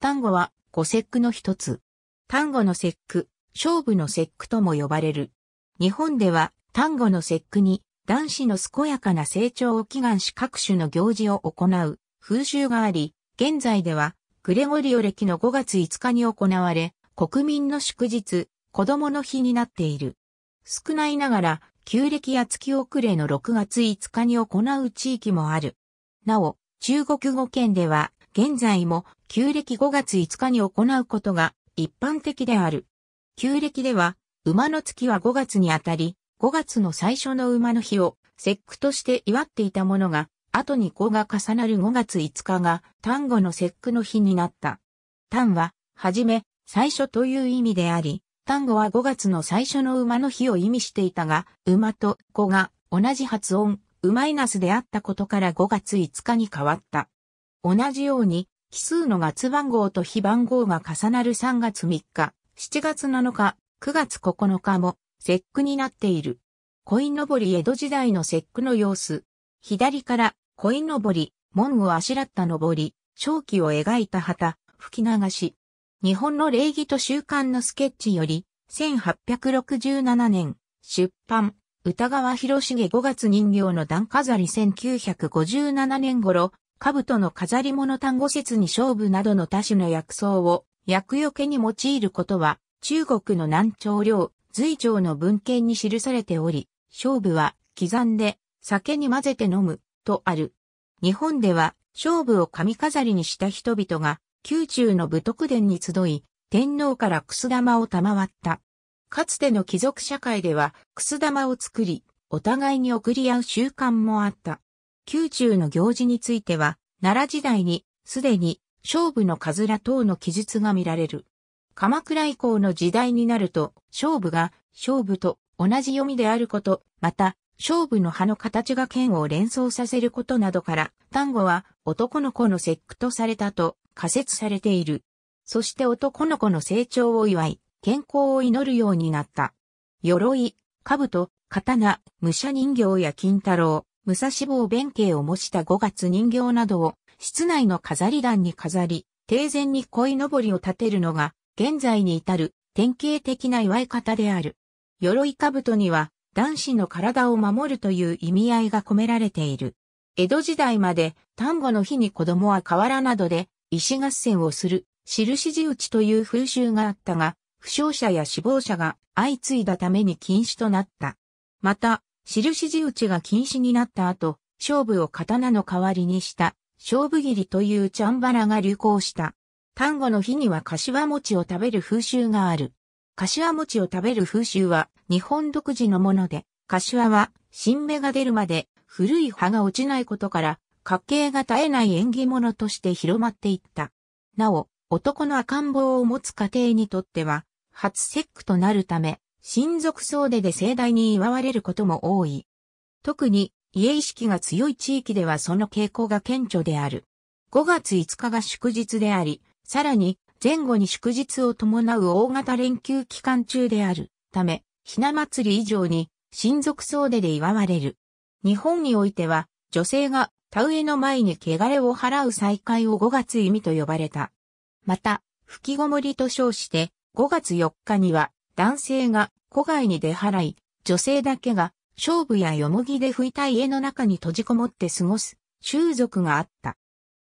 単語は五節句の一つ。単語の節句、勝負の節句とも呼ばれる。日本では単語の節句に男子の健やかな成長を祈願し各種の行事を行う風習があり、現在ではグレゴリオ歴の5月5日に行われ、国民の祝日、子供の日になっている。少ないながら、旧暦や月遅れの6月5日に行う地域もある。なお、中国語圏では、現在も旧暦5月5日に行うことが一般的である。旧暦では、馬の月は5月にあたり、5月の最初の馬の日を節句として祝っていたものが、後に5が重なる5月5日が単語の節句の日になった。単は、はじめ、最初という意味であり、単語は5月の最初の馬の日を意味していたが、馬と子が同じ発音、うマイナスであったことから5月5日に変わった。同じように、奇数の月番号と日番号が重なる3月3日、7月7日、9月9日も節句になっている。鯉のぼり江戸時代の節句の様子。左から鯉のぼり、門をあしらったのぼり、正気を描いた旗、吹き流し。日本の礼儀と習慣のスケッチより、1867年、出版、歌川広重5月人形の段飾り1957年頃、兜の飾り物単語説に勝負などの多種の薬草を薬除けに用いることは、中国の南朝領、隋朝の文献に記されており、勝負は刻んで酒に混ぜて飲むとある。日本では勝負を髪飾りにした人々が宮中の武徳殿に集い、天皇からくす玉を賜った。かつての貴族社会ではくす玉を作り、お互いに送り合う習慣もあった。宮中の行事については、奈良時代に、すでに、勝負のかずら等の記述が見られる。鎌倉以降の時代になると、勝負が、勝負と同じ読みであること、また、勝負の葉の形が剣を連想させることなどから、単語は男の子の節句とされたと仮説されている。そして男の子の成長を祝い、健康を祈るようになった。鎧、兜、刀、武者人形や金太郎、武蔵坊弁慶を模した五月人形などを室内の飾り壇に飾り、定前に鯉のぼりを立てるのが現在に至る典型的な祝い方である。鎧兜には男子の体を守るという意味合いが込められている。江戸時代まで端午の日に子供は河原などで石合戦をする印地打ちという風習があったが、負傷者や死亡者が相次いだために禁止となった。また、印打ちが禁止になった後、勝負を刀の代わりにした、勝負切りというチャンバラが流行した。単語の日には柏餅を食べる風習がある。柏餅を食べる風習は日本独自のもので、柏は新芽が出るまで古い葉が落ちないことから、家計が絶えない縁起物として広まっていった。なお、男の赤ん坊を持つ家庭にとっては、初節句となるため、親族総出で盛大に祝われることも多い。特に、家意識が強い地域ではその傾向が顕著である。5月5日が祝日であり、さらに、前後に祝日を伴う大型連休期間中であるため、ひな祭り以上に、親族総出で祝われる。日本においては、女性が田植えの前に汚れを払う再会を5月意味と呼ばれた。また、吹きごもりと称して、5月4日には男性が戸外に出払い、女性だけが勝負やよもぎで拭いた家の中に閉じこもって過ごす習俗があった。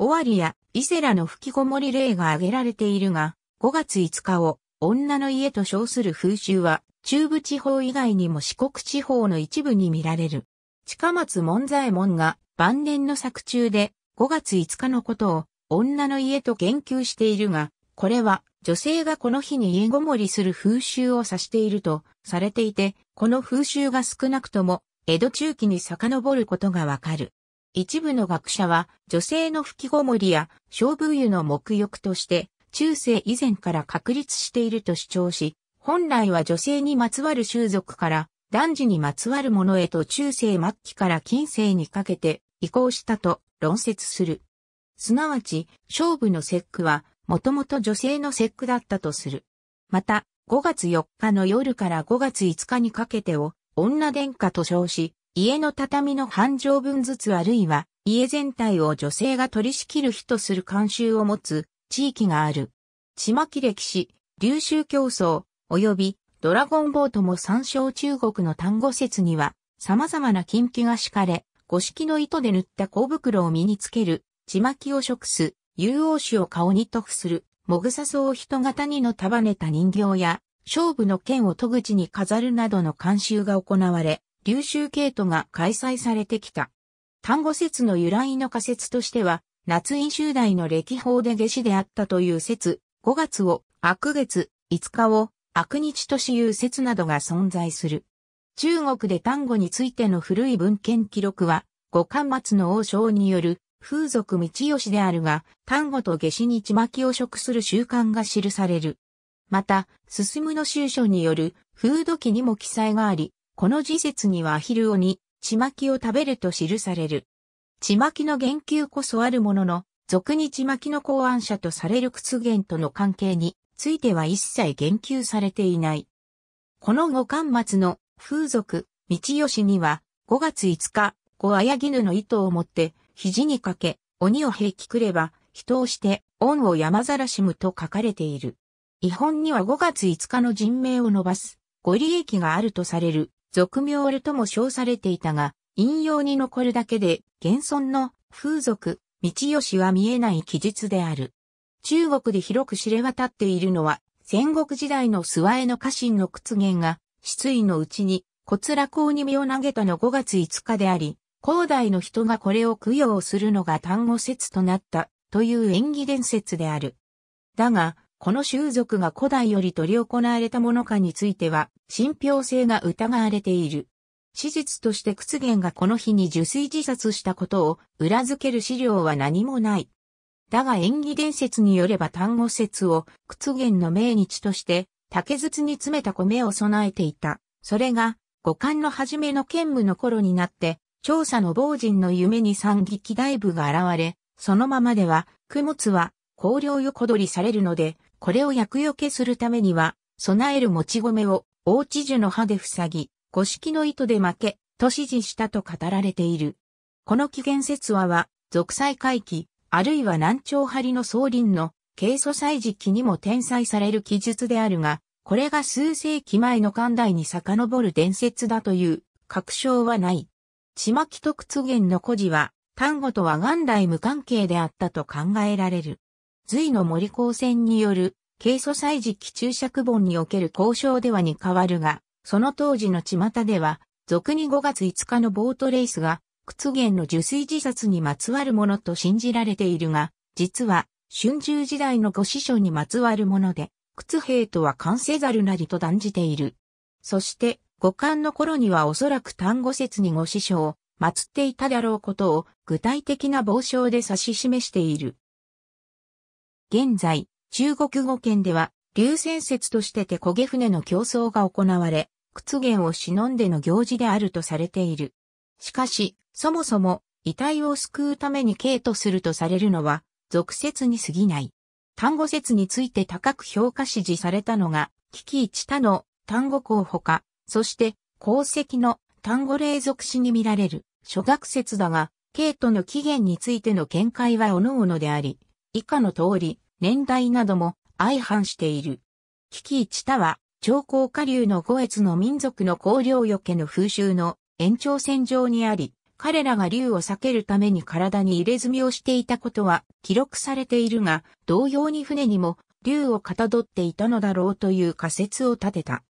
尾張や伊勢らの吹きこもり例が挙げられているが、5月5日を女の家と称する風習は中部地方以外にも四国地方の一部に見られる。近松門左衛門が晩年の作中で5月5日のことを女の家と言及しているが、これは女性がこの日に家ごもりする風習を指しているとされていて、この風習が少なくとも江戸中期に遡ることがわかる。一部の学者は女性の吹きごもりや勝負湯の目浴として中世以前から確立していると主張し、本来は女性にまつわる習俗から男児にまつわるものへと中世末期から近世にかけて移行したと論説する。すなわち、勝負の節句はもともと女性の節句だったとする。また、5月4日の夜から5月5日にかけてを、女殿下と称し、家の畳の半畳分ずつあるいは、家全体を女性が取り仕切る日とする慣習を持つ地域がある。ちまき歴史、琉球競争、及びドラゴンボートも参照中国の単語説には、様々な禁忌が敷かれ、五色の糸で塗った小袋を身につける、ちまきを食す、雄王子を顔に塗布する、もぐさ草を人型にの束ねた人形や、勝負の剣を戸口に飾るなどの監修が行われ、流州系統が開催されてきた。単語説の由来の仮説としては、夏院集大の歴法で下死であったという説、5月を悪月、5日を悪日という説などが存在する。中国で単語についての古い文献記録は、五巻末の王将による風俗道義であるが、丹後と下死にちまきを食する習慣が記される。また、進むの収書による風土記にも記載があり、この時節にはアヒル鬼、ちまきを食べると記される。ちまきの言及こそあるものの、俗にちまきの考案者とされる屈原との関係については一切言及されていない。この五巻末の風俗、道義には、5月5日、小あやぎぬのをもって、肘にかけ、鬼を平気くれば、人をして、恩を山ざらしむと書かれている。違本には5月5日の人命を伸ばす、ご利益があるとされる、俗名俺とも称されていたが、引用に残るだけで、現存の風俗、道義は見えない記述である。中国で広く知れ渡っているのは、戦国時代の諏訪への家臣の屈原が、失意のうちに、小倉公に身を投げたの5月5日であり、高代の人がこれを供養するのが単語説となったという演技伝説である。だが、この習俗が古代より取り行われたものかについては、信憑性が疑われている。史実として屈原がこの日に受水自殺したことを裏付ける資料は何もない。だが演技伝説によれば単語説を屈原の命日として竹筒に詰めた米を備えていた。それが五感の初めの兼務の頃になって調査の亡人の夢に三撃大部が現れ、そのままでは、供物は、香料横取りされるので、これを薬除けするためには、備える持ち米を、大地樹の葉で塞ぎ、五色の糸で負け、と指示したと語られている。この起源説話は、俗祭回帰、あるいは南朝張の総林の、軽素祭時期にも転載される記述であるが、これが数世紀前の関代に遡る伝説だという、確証はない。島木徳津源の故事は、丹後とは元来無関係であったと考えられる。隋の森高専による、軽素祭時期注釈本における交渉ではに変わるが、その当時の巷では、俗に5月5日のボートレースが、屈原の受水自殺にまつわるものと信じられているが、実は、春秋時代のご師匠にまつわるもので、屈兵とは関せざるなりと断じている。そして、五感の頃にはおそらく単語説にご師匠を祀っていただろうことを具体的な傍証で指し示している。現在、中国語圏では、流線説として手焦げ船の競争が行われ、屈原を忍んでの行事であるとされている。しかし、そもそも、遺体を救うために刑とするとされるのは、俗説に過ぎない。単語説について高く評価指示されたのが、危機一他の単語校ほか、そして、功績の単語霊属詞に見られる諸学説だが、ケイトの起源についての見解は各々であり、以下の通り、年代なども相反している。危機一多は、長江下流の五越の民族の香料よけの風習の延長線上にあり、彼らが竜を避けるために体に入れ墨をしていたことは記録されているが、同様に船にも竜をかたどっていたのだろうという仮説を立てた。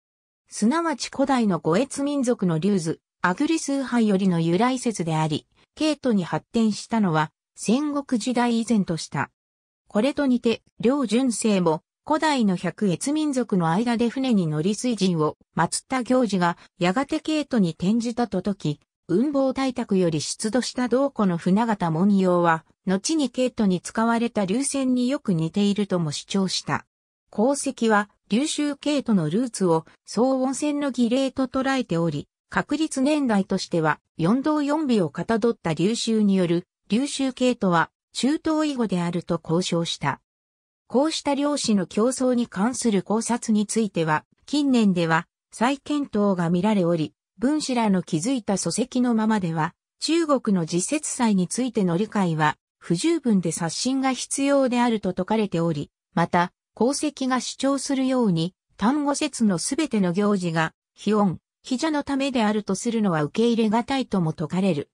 すなわち古代の五越民族の流図、アグリ崇拝よりの由来説であり、ケイトに発展したのは戦国時代以前とした。これと似て、両純正も古代の百越民族の間で船に乗り水人を祀った行事がやがてケイトに転じたとき、運防大宅より出土した銅庫の船形文様は、後にケイトに使われた流線によく似ているとも主張した。功績は流州系統のルーツを総温泉の儀礼と捉えており、確率年代としては四道四尾をかたどった流州による流州系統は中東以後であると交渉した。こうした漁師の競争に関する考察については、近年では再検討が見られおり、文士らの築いた礎石のままでは、中国の実説祭についての理解は不十分で刷新が必要であると説かれており、また、功績が主張するように、単語説のすべての行事が、非音、非邪のためであるとするのは受け入れがたいとも説かれる。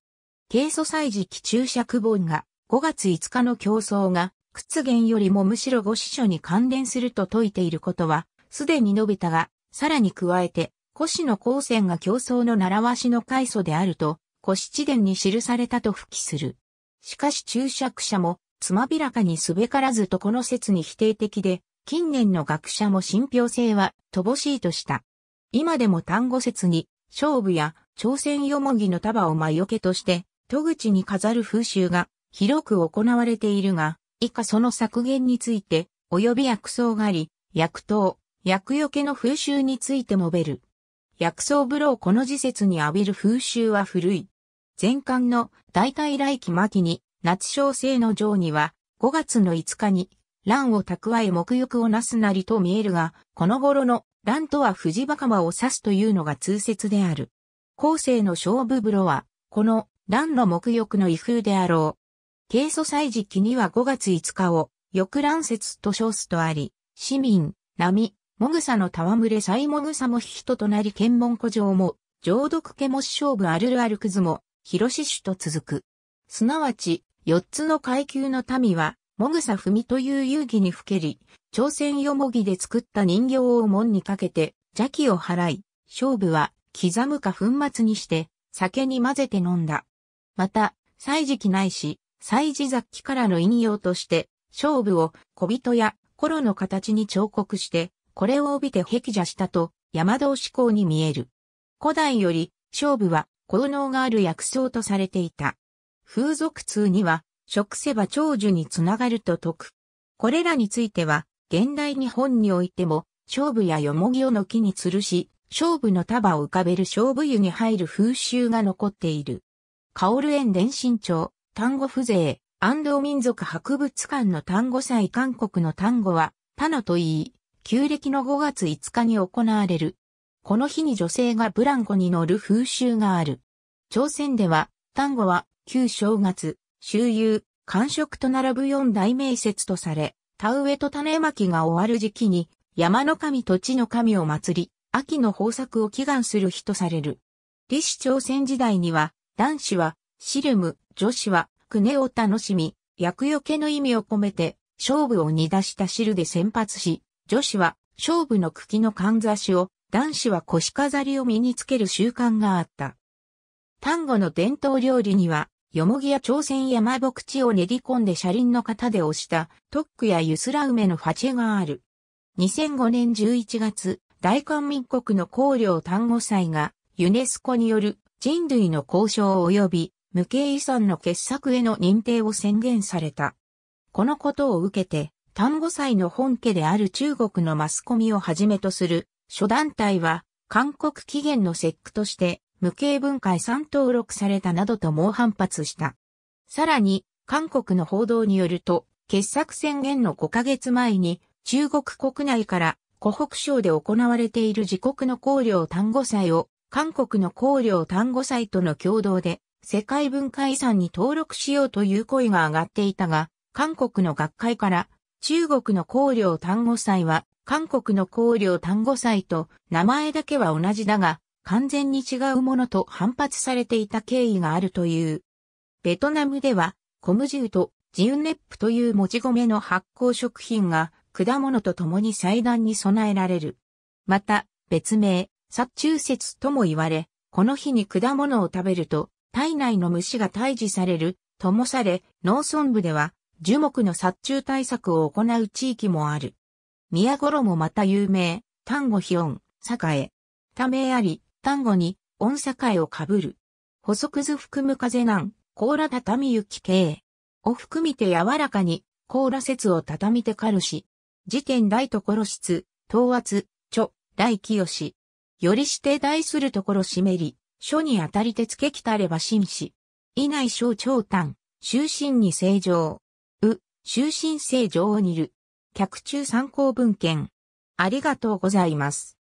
軽素祭時期注釈本が、5月5日の競争が、屈原よりもむしろご師書に関連すると説いていることは、すでに述べたが、さらに加えて、古史の光線が競争の習わしの開祖であると、古七地伝に記されたと付記する。しかし注釈者も、つまびらかにすべからずとこの説に否定的で、近年の学者も信憑性は乏しいとした。今でも単語説に、勝負や朝鮮よもぎの束を魔除けとして、戸口に飾る風習が広く行われているが、以下その削減について、及び薬草があり、薬刀、薬除けの風習について述べる。薬草風呂をこの時節に浴びる風習は古い。前巻の大体来期末に夏小生の城には、5月の5日に、乱を蓄え目欲をなすなりと見えるが、この頃の乱とは藤バカを指すというのが通説である。後世の勝負風呂は、この乱の目欲の威風であろう。軽祖祭時期には5月5日を、翼乱説と称すとあり、市民、波、もぐさの戯れさもぐさも人となり検問古城も、浄読家も勝負あるるあるくずも、広し主と続く。すなわち、四つの階級の民は、もぐさふみという遊戯にふけり、朝鮮よもぎで作った人形を門にかけて、邪気を払い、勝負は、刻むか粉末にして、酒に混ぜて飲んだ。また、歳時期ないし、歳時雑記からの引用として、勝負を小人や頃の形に彫刻して、これを帯びて壁邪したと、山道志向に見える。古代より、勝負は効能がある薬草とされていた。風俗通には、食せば長寿につながると説く。これらについては、現代日本においても、勝負やよもぎをの木に吊るし、勝負の束を浮かべる勝負湯に入る風習が残っている。カオル園伝心町、単語風情、安藤民族博物館の単語祭韓国の単語は、他のと言い、旧暦の5月5日に行われる。この日に女性がブランコに乗る風習がある。朝鮮では、丹後は、旧正月、周遊、官食と並ぶ四大名説とされ、田植えと種まきが終わる時期に、山の神と地の神を祭り、秋の豊作を祈願する日とされる。李氏朝鮮時代には、男子は、シルム、女子は、クネを楽しみ、厄除けの意味を込めて、勝負を煮出した汁で先発し、女子は、勝負の茎のかんざしを、男子は腰飾りを身につける習慣があった。丹後の伝統料理には、よもぎや朝鮮山牧地を練り込んで車輪の型で押したトックやゆすら梅のファチェがある。2005年11月、大韓民国の公領丹後祭がユネスコによる人類の交渉及び無形遺産の傑作への認定を宣言された。このことを受けて、丹後祭の本家である中国のマスコミをはじめとする諸団体は、韓国起源の節句として、無形文化遺産登録されたなどと猛反発した。さらに、韓国の報道によると、傑作宣言の5ヶ月前に、中国国内から湖北省で行われている自国の公領単語祭を、韓国の公領単語祭との共同で、世界文化遺産に登録しようという声が上がっていたが、韓国の学会から、中国の公領単語祭は、韓国の公領単語祭と名前だけは同じだが、完全に違うものと反発されていた経緯があるという。ベトナムでは、コムジューとジウンネップというもち米の発酵食品が果物と共に祭壇に備えられる。また、別名、殺虫節とも言われ、この日に果物を食べると、体内の虫が退治される、ともされ、農村部では、樹木の殺虫対策を行う地域もある。宮頃もまた有名、丹後ヒオン、栄、多名あり、単語に、音境をかぶる。細くず含む風難甲羅畳行きを含みて柔らかに、甲羅説を畳みてかるし。時点大ところ室、等圧、著、大清し。よりして大するところしめり、書にあたり手付けきたれば紳士。以内小長短、終身に正常。う、終身正常をにる。客中参考文献。ありがとうございます。